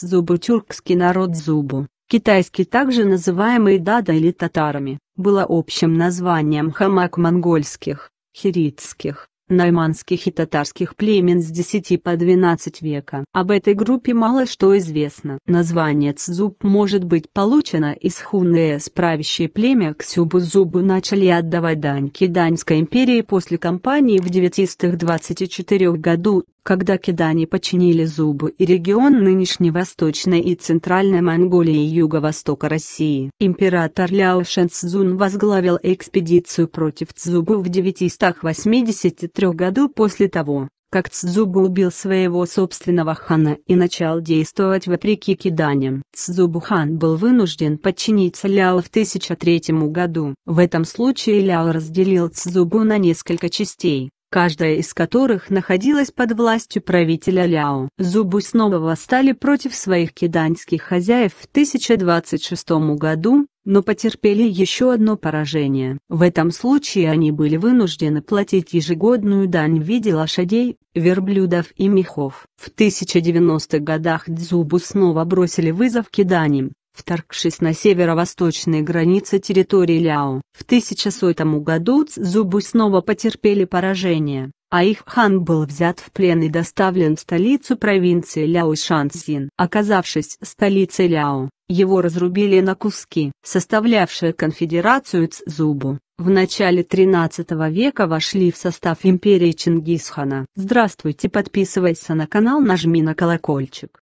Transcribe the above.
Зубу тюркский народ Зубу, китайский также называемый Дада или татарами, было общим названием хамак монгольских, хиритских, найманских и татарских племен с 10 по 12 века. Об этой группе мало что известно. Название Цзуб может быть получено из хунные правящее племя Ксюбу-Зубу начали отдавать дань Киданьской империи после кампании в 924 году когда кидане починили зубы и регион нынешней Восточной и Центральной Монголии и Юго-Востока России. Император Ляо Шэнцзун возглавил экспедицию против Цзубу в 983 году после того, как Цзубу убил своего собственного хана и начал действовать вопреки киданиям. Цзубу хан был вынужден подчиниться Ляо в 1003 году. В этом случае Ляо разделил Цзубу на несколько частей, каждая из которых находилась под властью правителя Ляо. Зубы снова восстали против своих киданьских хозяев в 1026 году, но потерпели еще одно поражение. В этом случае они были вынуждены платить ежегодную дань в виде лошадей, верблюдов и мехов. В 1090-х годах Дзубу снова бросили вызов киданим, вторгшись на северо-восточные границы территории Ляо. В 1100 году Цзубу снова потерпели поражение, а их хан был взят в плен и доставлен в столицу провинции Ляо Шансин. Оказавшись столицей Ляо, его разрубили на куски. Составлявшие конфедерацию Цзубу, в начале 13 века вошли в состав империи Чингисхана. Здравствуйте, подписывайся на канал, нажми на колокольчик.